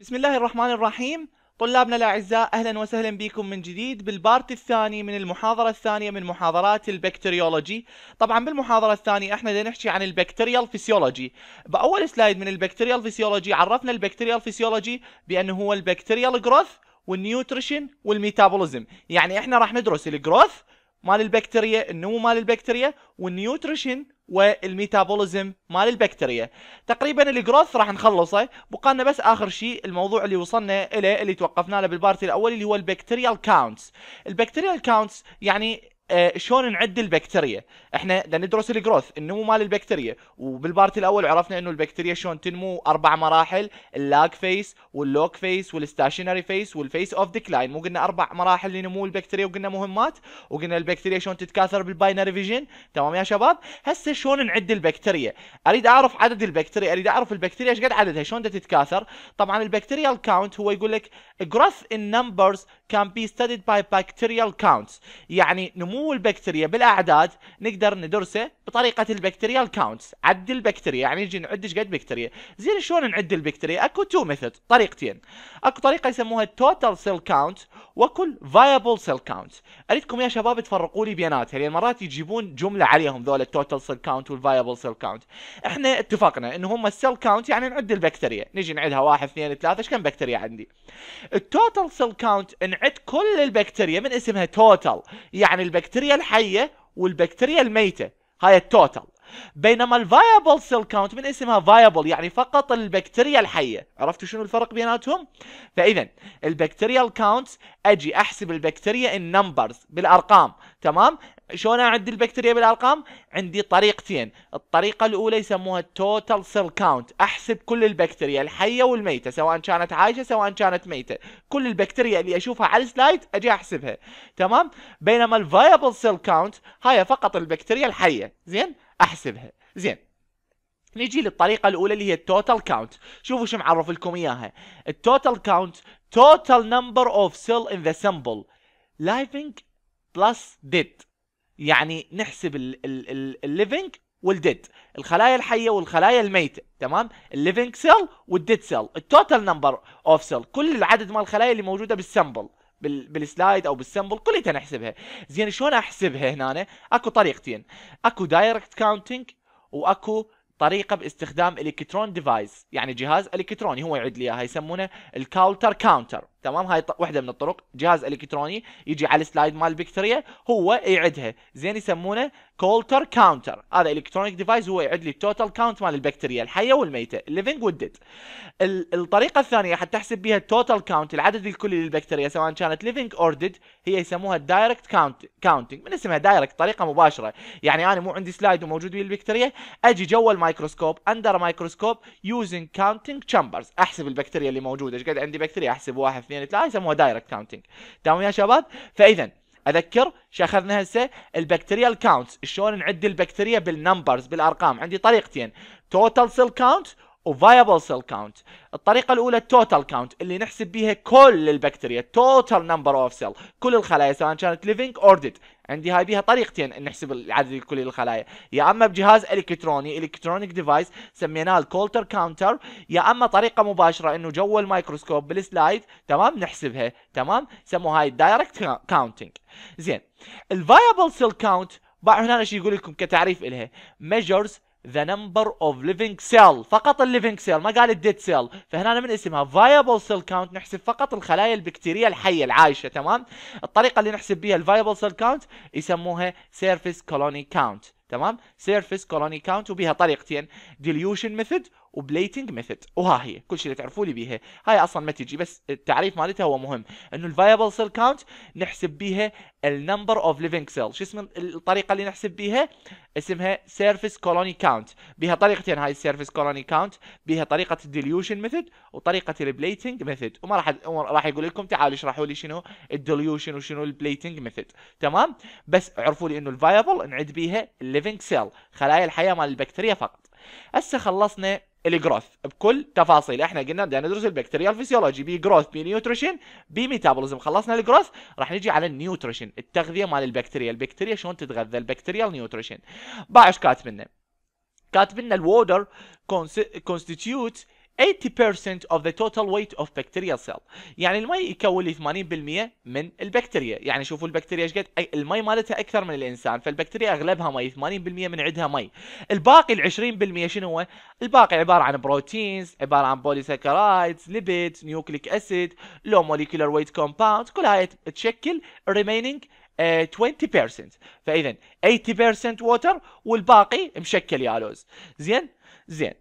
بسم الله الرحمن الرحيم طلابنا الأعزاء أهلا وسهلا بكم من جديد بالبارت الثاني من المحاضرة الثانية من محاضرات البكتيريولوجي طبعا بالمحاضرة الثانية احنا بدنا نحكي عن البكتيريال فيسيولوجي بأول سلايد من البكتيريال فيسيولوجي عرفنا البكتيريال فيسيولوجي بأنه هو البكتيريال جروث والنيوتريشن والميتابوليزم يعني احنا راح ندرس الجروث مال البكتيريا النمو مال البكتيريا والنيوتريشن والميتابوليزم مال البكتيريا تقريبا الجروث راح نخلصه بقالنا بس اخر شيء الموضوع اللي وصلنا اليه اللي توقفنا له بالبارتي الاول اللي هو البكتيريال كاونتس البكتيريال كاونتس يعني آه، شلون نعد البكتيريا احنا ندرس الجروث النمو مال البكتيريا وبالبارت الاول عرفنا انه البكتيريا شلون تنمو اربع مراحل اللاج فيس واللوك فيس والستاشنري فيس والفيس اوف ديكلاين مو قلنا اربع مراحل لنمو البكتيريا وقلنا مهمات وقلنا البكتيريا شلون تتكاثر بالباينري فيجن تمام يا شباب هسه شلون نعد البكتيريا اريد اعرف عدد البكتيريا اريد اعرف البكتيريا ايش قد عددها شلون تتكاثر طبعا البكتيريال كاونت هو يقول لك جروث ان نمبرز كان بي ستديد باي بكتيريال كاونتس يعني نمو نمو البكتيريا بالاعداد نقدر ندرسه بطريقه البكتيريال كاونتس عد البكتيريا يعني نجي نعد ايش قد بكتيريا زين شلون نعد البكتيريا اكو تو ميثود طريقتين اكو طريقه يسموها التوتال سيل كاونت وكل viable cell كاونت اريدكم يا شباب تفرقوا لي بيناتها لان مرات يجيبون جمله عليهم ذول التوتال سيل كاونت والفايبل سيل كاونت احنا اتفقنا ان هم السيل كاونت يعني نعد البكتيريا نجي نعدها واحد اثنين ثلاثه ايش كم بكتيريا عندي التوتال سيل كاونت نعد كل البكتيريا من اسمها توتال يعني البكتيريا الحيه والبكتيريا الميته هاي التوتال بينما الفايبل سيل كاونت من اسمها فايبل يعني فقط البكتيريا الحيه عرفتوا شنو الفرق بيناتهم فاذا البكتيريال كاونت اجي احسب البكتيريا ان نمبرز بالارقام تمام شلون اعد البكتيريا بالارقام عندي طريقتين الطريقه الاولى يسموها التوتال سيل كاونت احسب كل البكتيريا الحيه والميته سواء كانت عايشه سواء كانت ميته كل البكتيريا اللي اشوفها على السلايد اجي احسبها تمام بينما الفايبل سيل كاونت هاي فقط البكتيريا الحيه زين احسبها زين نجي للطريقة الأولى اللي هي التوتال كاونت شوفوا شو معرف لكم إياها التوتال كاونت توتال نمبر أوف سيل إن ذا سمبل لايفنج بلس ديد يعني نحسب الليفنج والديد الخلايا الحية والخلايا الميتة تمام الليفنج سيل والديد سيل التوتال نمبر اوف سيل كل العدد مال الخلايا اللي موجودة بالسامبل بالسلايد او بالسمبل كلها نحسبها زين شلون احسبها هنا اكو طريقتين اكو دايركت كاونتنج واكو طريقه باستخدام الكترون ديفايس يعني جهاز الكتروني هو يعد لي اياها يسمونه الكاونتر كاونتر تمام هاي وحده من الطرق جهاز الكتروني يجي على السلايد مال البكتيريا هو يعدها زين يسمونه كولتر كاونتر هذا الكترونيك ديفايس هو يعد لي التوتال كاونت مال البكتيريا الحيه والميته الليفنج والديد الطريقه الثانيه حتى تحسب بها التوتال كاونت العدد الكلي للبكتيريا سواء كانت ليفنج اور ديد هي يسموها الدايركت كاونت كاونتنج من اسمها دايركت طريقه مباشره يعني انا مو عندي سلايد وموجود ويا البكتيريا اجي جوا الميكروسكوب اندر مايكروسكوب يوزنج كاونتنج تشامبرز احسب البكتيريا اللي موجوده ايش قد عندي بكتيريا احسب واحد اثنين ثلاثه يسموها دايركت كاونتنج تمام يا شباب فاذا اذكر شو اخذنا هسه البكتيريال كاونت شلون نعد البكتيريا بالنمبرز بالارقام عندي طريقتين توتال سيل كاونت وفايبل سيل كاونت الطريقه الاولى التوتال كاونت اللي نحسب بيها كل البكتيريا توتال نمبر اوف سيل كل الخلايا سواء كانت ليفينج اور ديد عندي هاي بيها طريقتين نحسب العدد الكلي للخلايا يا اما بجهاز الكتروني الكترونيك ديفايس سميناه الكولتر كاونتر يا اما طريقه مباشره انه جوا الميكروسكوب بالسلايد تمام نحسبها تمام سموها هاي الدايركت كاونتنج زين الفايبل سيل كاونت بعد هنا شيء يقول لكم كتعريف الها measures the number of living cell فقط ال living cell ما قال ال dead cell فهنا من اسمها viable cell count نحسب فقط الخلايا البكتيرية الحية العايشة تمام الطريقة اللي نحسب بيها viable cell count يسموها surface colony count تمام سيرفيس كولوني كاونت وبها طريقتين ديليوشن ميثود وبليتنج ميثود وها هي كل شيء اللي تعرفوا لي بيها هاي اصلا ما تجي بس التعريف مالتها هو مهم انه الفايبل سيل كاونت نحسب بيها النمبر اوف ليفينج سيل شو اسم الطريقه اللي نحسب بيها اسمها سيرفيس كولوني كاونت بها طريقتين هاي السيرفيس كولوني كاونت بها طريقه الديليوشن ميثود وطريقه البليتنج ميثود وما راح راح يقول لكم تعالوا اشرحوا لي شنو الديليوشن وشنو البليتنج ميثود تمام بس عرفوا لي انه الفايبل نعد بيها living سيل خلايا الحياه مال البكتيريا فقط هسه خلصنا الجروث بكل تفاصيل احنا قلنا بدنا ندرس البكتيريا الفسيولوجي بي جروث بي نيوتريشن بي ميتابوليزم خلصنا الجروث راح نجي على النيوتريشن التغذيه مال البكتيريا البكتيريا شلون تتغذى البكتيريا نيوتريشن باعش كاتب لنا كاتب لنا الوودر كونستيتيوت 80% of the total weight of bacteria cell يعني المي يكون لي 80% من البكتيريا يعني شوفوا البكتيريا ايش قد المي مالتها اكثر من الانسان فالبكتيريا اغلبها مي 80% من عندها مي الباقي ال 20% شنو هو الباقي عباره عن بروتينز عباره عن بوليساكرايدز ليبيد نيوكليك اسيد لو موليكولر ويت كومباوند كل هاي تشكل remaining 20% فاذا 80% ووتر والباقي مشكل يالوز زين زين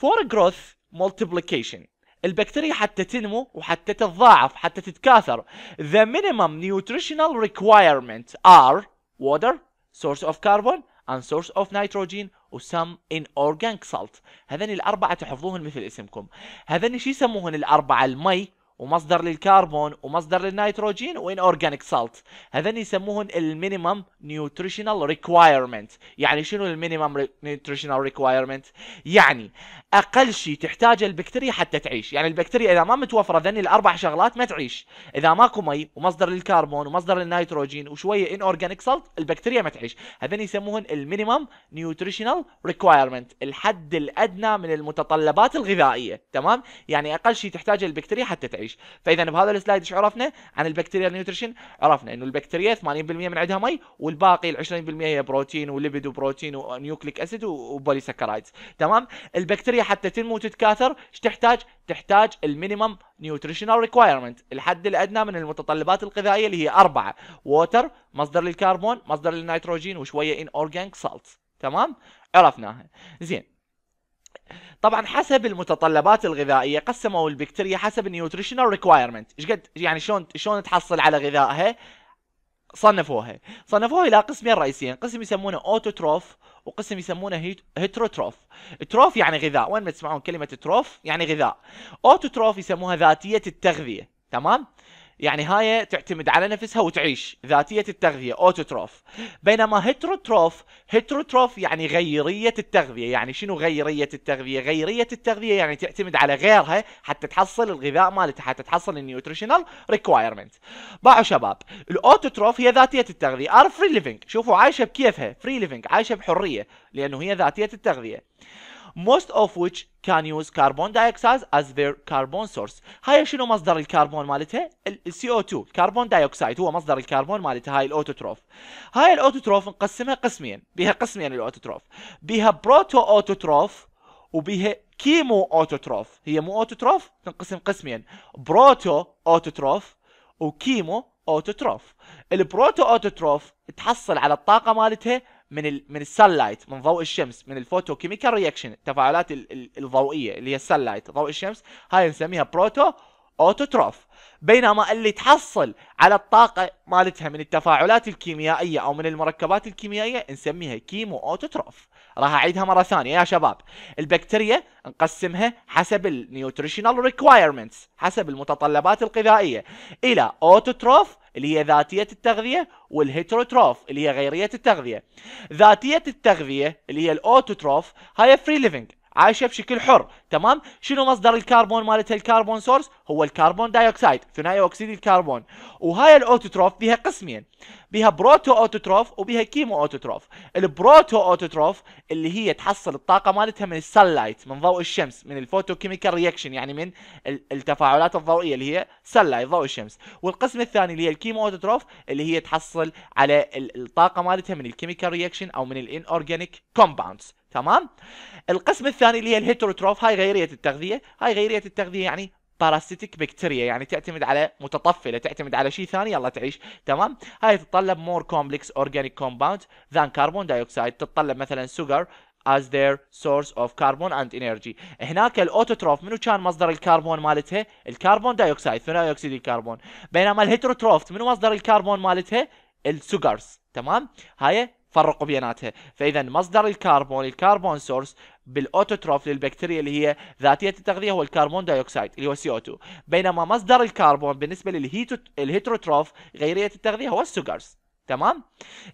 for growth multiplication البكتيريا حتى تنمو وحتى تتضاعف حتى تتكاثر the minimum nutritional requirement are water source of carbon and source of nitrogen وسم inorganic salt هذني الأربعة تحفظوهن مثل اسمكم هذني شو يسموهن الأربعة المي ومصدر للكربون ومصدر للنيتروجين وان اورجانيك سالت هذين يسموهم المينيمم نيوتريشنال ريكوايرمنت يعني شنو المينيمم نيوتريشنال ريكوايرمنت يعني اقل شيء تحتاجه البكتيريا حتى تعيش يعني البكتيريا اذا ما متوفره ذني الاربع شغلات ما تعيش اذا ماكو مي ومصدر للكربون ومصدر للنيتروجين وشويه ان اورجانيك سالت البكتيريا ما تعيش هذين يسموهم المينيمم نيوتريشنال ريكوايرمنت الحد الادنى من المتطلبات الغذائيه تمام يعني اقل شيء تحتاجه البكتيريا حتى تعيش ايش فاذا بهذا السلايد ايش عرفنا عن البكتيريا نيوتريشن عرفنا انه البكتيريا 80% من عندها مي والباقي ال 20% هي بروتين وليبيد وبروتين ونيوكليك اسيد وبوليسكرايدز تمام البكتيريا حتى تنمو وتتكاثر ايش تحتاج تحتاج المينيمم نيوتريشنال ريكوايرمنت الحد الادنى من المتطلبات الغذائيه اللي هي اربعه ووتر مصدر للكربون مصدر للنيتروجين وشويه ان اورجانيك سالت تمام عرفناها زين طبعا حسب المتطلبات الغذائيه قسموا البكتيريا حسب النيوتريشنال ريكوايرمنت ايش قد يعني شلون شلون تحصل على غذائها صنفوها صنفوها الى قسمين رئيسيين قسم يسمونه اوتوتروف وقسم يسمونه هيتروتروف تروف يعني غذاء وين ما تسمعون كلمه تروف يعني غذاء اوتوتروف يسموها ذاتيه التغذيه تمام يعني هاي تعتمد على نفسها وتعيش ذاتية التغذية اوتوتروف بينما هيتروتروف هيتروتروف يعني غيرية التغذية يعني شنو غيرية التغذية غيرية التغذية يعني تعتمد على غيرها حتى تحصل الغذاء مالتها حتى تحصل النيوتريشنال ريكوايرمنت باعوا شباب الاوتوتروف هي ذاتية التغذية ار فري ليفينج شوفوا عايشة بكيفها فري ليفينج عايشة بحرية لانه هي ذاتية التغذية most of which can use carbon dioxide as their carbon source هاي شنو مصدر الكربون مالتها ال CO2 الكربون دايوكسيد هو مصدر الكربون مالتها هاي الاوتوتروف هاي الاوتوتروف نقسمها قسمين بها قسمين الاوتوتروف بها بروتو اوتوتروف وبها كيمو اوتوتروف هي مو اوتوتروف تنقسم قسمين بروتو اوتوتروف وكيمو اوتوتروف البروتو اوتوتروف تحصل على الطاقه مالتها من ال من السلايت من ضوء الشمس من الفوتو كيميكال رياكشن التفاعلات الضوئيه اللي هي السلايت ضوء الشمس هاي نسميها بروتو اوتوتروف بينما اللي تحصل على الطاقه مالتها من التفاعلات الكيميائيه او من المركبات الكيميائيه نسميها كيمو اوتوتروف راح اعيدها مره ثانيه يا شباب البكتيريا نقسمها حسب النيوتريشنال ريكويرمنتس حسب المتطلبات الغذائيه الى اوتوتروف اللي هي ذاتيه التغذيه والهيتروتروف اللي هي غيريه التغذيه ذاتيه التغذيه اللي هي الاوتوتروف هاي فري ليفنج عايشه بشكل حر تمام شنو مصدر الكربون مالتها الكربون سورس هو الكربون دايوكسيد ثنائي اكسيد الكربون وهاي الاوتوتروف بها قسمين بها بروتو اوتوتروف وبها كيمو اوتوتروف البروتو اوتوتروف اللي هي تحصل الطاقه مالتها من السلايت من ضوء الشمس من الفوتوكيميكال رياكشن يعني من التفاعلات الضوئيه اللي هي سلايت ضوء الشمس والقسم الثاني اللي هي الكيمو اوتوتروف اللي هي تحصل على الطاقه مالتها من الكيميكال رياكشن او من الانورجانيك كومباوندز تمام القسم الثاني اللي هي الهيتروتروف هاي غيريه التغذيه هاي غيريه التغذيه يعني باراسيتيك بكتيريا يعني تعتمد على متطفله تعتمد على شيء ثاني يلا تعيش تمام هاي تتطلب مور كومبلكس اورجانيك كومباوند ذان كربون دايوكسيد تتطلب مثلا سكر as their source of carbon and energy هناك الاوتوتروف منو كان مصدر الكربون مالتها الكربون دايوكسيد ثاني اكسيد الكربون بينما الهيتروتروف منو مصدر الكربون مالتها السوجرز تمام هاي فرقوا بيناتها فاذا مصدر الكربون الكربون سورس بالاوتوتروف للبكتيريا اللي هي ذاتيه التغذيه هو الكربون دايوكسيد اللي هو سي 2 بينما مصدر الكربون بالنسبه للهيتروتروف غيريه التغذيه هو السكرز تمام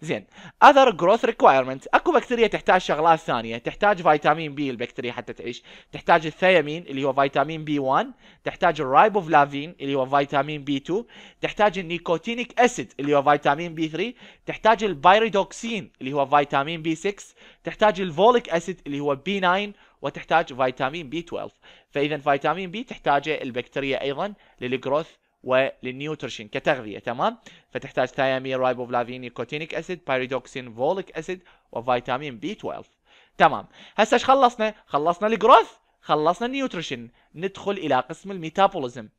زين اذر جروث ريكوايرمنت اكو بكتيريا تحتاج شغلات ثانيه تحتاج فيتامين بي البكتيريا حتى تعيش تحتاج الثيامين اللي هو فيتامين بي 1 تحتاج الرايبوفلافين اللي هو فيتامين بي 2 تحتاج النيكوتينيك اسيد اللي هو فيتامين بي 3 تحتاج البيريدوكسين اللي هو فيتامين بي 6 تحتاج الفوليك اسيد اللي هو بي 9 وتحتاج فيتامين بي 12 فاذا فيتامين بي تحتاجه البكتيريا ايضا للجروث وللنيوترشن كتغذيه تمام فتحتاج ثيامين رايبوفلافين نيكوتينيك اسيد بايريدوكسين فوليك اسيد وفيتامين بي 12 تمام هسه ايش خلصنا خلصنا الجروث خلصنا النيوتريشن ندخل الى قسم الميتابوليزم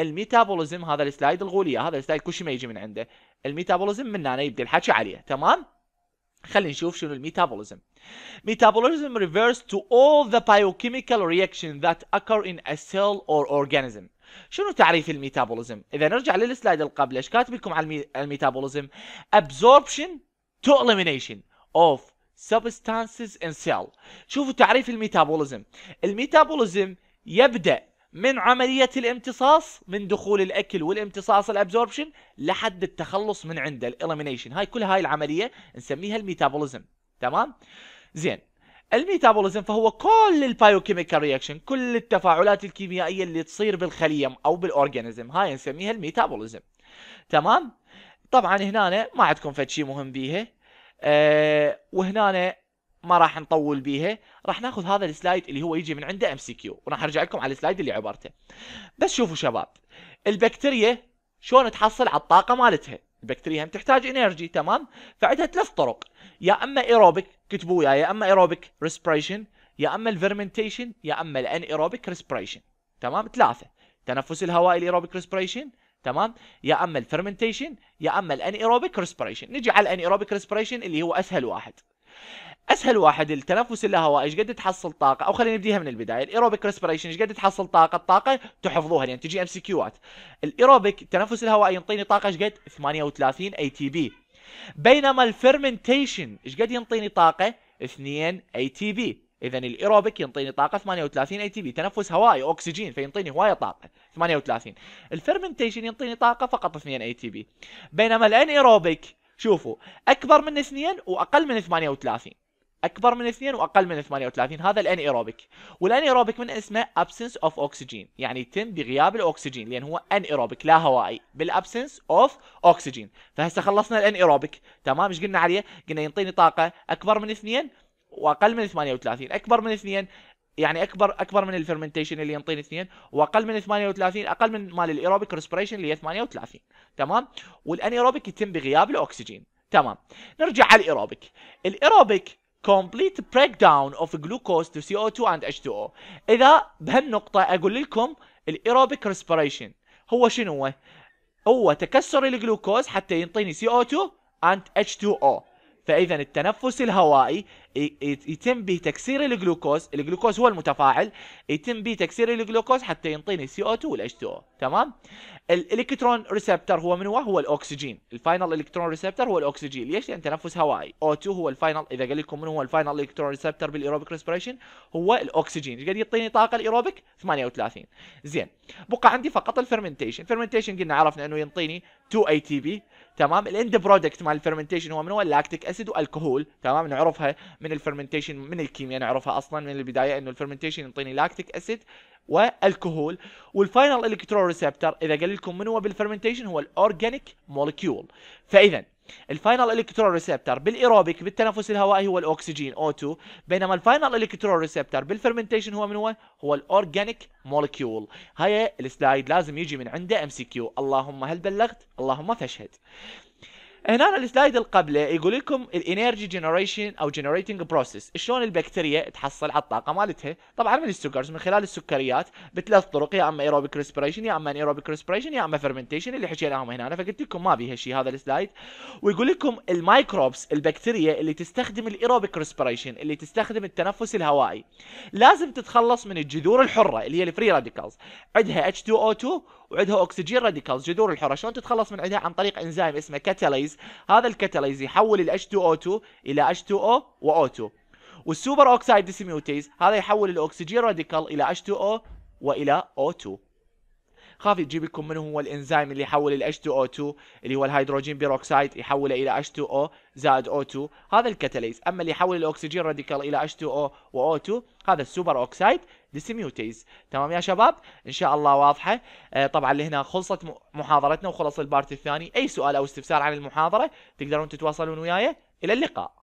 الميتابوليزم هذا السلايد الغوليه هذا السلايد كل شيء ما يجي من عنده الميتابوليزم من هنا يبدا الحكي عليه تمام خلينا نشوف شنو الميتابوليزم ميتابوليزم ريفيرس تو اول ذا بايوكيميكال رياكشن ذات اكر ان ا سيل اور اورجانيزم شنو تعريف الميتابوليزم اذا نرجع للسلايد اللي قبل ايش كاتب لكم على الميتابوليزم absorption to elimination of substances in cell شوفوا تعريف الميتابوليزم الميتابوليزم يبدا من عملية الامتصاص من دخول الأكل والامتصاص الأبزوربشن لحد التخلص من عنده الإليمينيشن هاي كل هاي العملية نسميها الميتابوليزم تمام زين الميتابوليزم فهو كل البايوكيميكال رياكشن كل التفاعلات الكيميائيه اللي تصير بالخليه او بالاورجانيزم هاي نسميها الميتابوليزم تمام طبعا هنا ما عندكم فد شيء مهم بيها أه وهنا ما راح نطول بيها راح ناخذ هذا السلايد اللي هو يجي من عنده ام سي كيو وراح ارجع لكم على السلايد اللي عبرته بس شوفوا شباب البكتيريا شلون تحصل على الطاقه مالتها البكتيريا هم تحتاج انرجي تمام فعندها ثلاث طرق يا اما ايروبيك كتبوا يا اما ايروبيك ريسبريشن يا اما الفيرمنتيشن يا اما الان ايروبيك ريسبريشن تمام ثلاثه تنفس الهوائي الايروبيك ريسبريشن تمام يا اما الفيرمنتيشن يا اما الان ايروبيك ريسبريشن نجي على الان ايروبيك ريسبريشن اللي هو اسهل واحد اسهل واحد التنفس اللاهوائي ايش قد تحصل طاقه او خلينا نبديها من البدايه الايروبيك ريسبريشن ايش قد تحصل طاقه الطاقه تحفظوها لان تجي ام سي كيوات الايروبيك التنفس الهوائي ينطيني طاقه ايش قد 38 اي تي بي بينما الفيرمنتيشن ايش قد ينطيني طاقه 2 اي تي بي اذا الايروبيك ينطيني طاقه 38 اي تي بي تنفس هوائي اكسجين فينطيني هوايه طاقه 38 الفيرمنتيشن ينطيني طاقه فقط 2 اي تي بي بينما الانيروبيك شوفوا اكبر من 2 واقل من 38 اكبر من 2 واقل من 38 هذا الانيروبيك والانيروبيك من اسمه absence of oxygen يعني يتم بغياب الاكسجين لان هو انيروبيك لا هوائي بالابسنس اوف اوكسجين فهسه خلصنا الانيروبيك تمام ايش قلنا عليه قلنا ينطيني طاقه اكبر من 2 واقل من 38 اكبر من 2 يعني اكبر اكبر من الفرمنتيشن اللي ينطيني 2 واقل من 38 اقل من مال الايروبيك ريسبريشن اللي هي 38 تمام والانيروبيك يتم بغياب الاكسجين تمام نرجع على الايروبيك الايروبيك complete breakdown of glucose to CO2 and H2O اذا بهالنقطة اقول لكم الايروبيك respiration هو شنو هو تكسر الجلوكوز حتى ينطيني CO2 and H2O فاذا التنفس الهوائي يتم به تكسير الجلوكوز الجلوكوز هو المتفاعل يتم به تكسير الجلوكوز حتى ينطيني CO2 والH2O تمام الالكترون ريسبتر هو من هو هو الاكسجين الفاينل الكترون ريسبتر هو الاكسجين ليش لان تنفس هوائي O2 هو الفاينل اذا قال لكم من هو الفاينل الكترون ريسبتر بالايروبيك ريسبريشن هو الاكسجين ايش قد يعطيني طاقه الايروبيك 38 زين بقى عندي فقط الفرمنتيشن فرمنتيشن قلنا عرفنا انه ينطيني 2 ATP تمام الاند برودكت مال الفرمنتيشن هو من هو اللاكتيك اسيد والكحول تمام نعرفها من الفرمنتيشن من الكيمياء نعرفها اصلا من البدايه انه الفرمنتيشن يعطيني لاكتيك اسيد والكحول والفاينل الكترو ريسبتر اذا قال لكم من هو بالفرمنتيشن هو الاورجانيك مولكيول فاذا الفاينل الكترون ريسبتر بالايروبيك بالتنفس الهوائي هو الاكسجين او 2 بينما الفاينل الكترون ريسبتر بالفرمنتيشن هو من هو؟ هو الاورجانيك مولكيول هاي السلايد لازم يجي من عنده ام سي كيو اللهم هل بلغت؟ اللهم فاشهد هنا السلايد اللي قبله يقول لكم الانرجي جنريشن او جنريتنج بروسيس شلون البكتيريا تحصل على الطاقه مالتها طبعا من السكرز من خلال السكريات بثلاث طرق يا اما ايروبيك ريسبريشن يا اما انيروبيك ريسبريشن يا اما فيرمنتيشن اللي حكيناهم هنا انا فقلت لكم ما بيها شيء هذا السلايد ويقول لكم الميكروبس البكتيريا اللي تستخدم الايروبيك ريسبريشن اللي تستخدم التنفس الهوائي لازم تتخلص من الجذور الحره اللي هي الفري راديكلز عندها H2O2 وعندها اكسجين راديكالز جذور الحره شلون تتخلص من عندها عن طريق انزيم اسمه كاتاليز هذا الكاتاليز يحول ال H2O2 الى H2O و O2 والسوبر اوكسايد ديسميوتيز هذا يحول الاكسجين راديكال الى H2O والى O2 خاف يجيب لكم من هو الانزيم اللي يحول ال H2O2 اللي هو الهيدروجين بيروكسيد يحوله الى H2O زائد O2 هذا الكاتاليز اما اللي يحول الاكسجين راديكال الى H2O و O2 هذا السوبر اوكسايد ديسميوتيز تمام يا شباب ان شاء الله واضحه آه طبعا لهنا خلصت محاضرتنا وخلص البارت الثاني اي سؤال او استفسار عن المحاضره تقدرون تتواصلون وياي الى اللقاء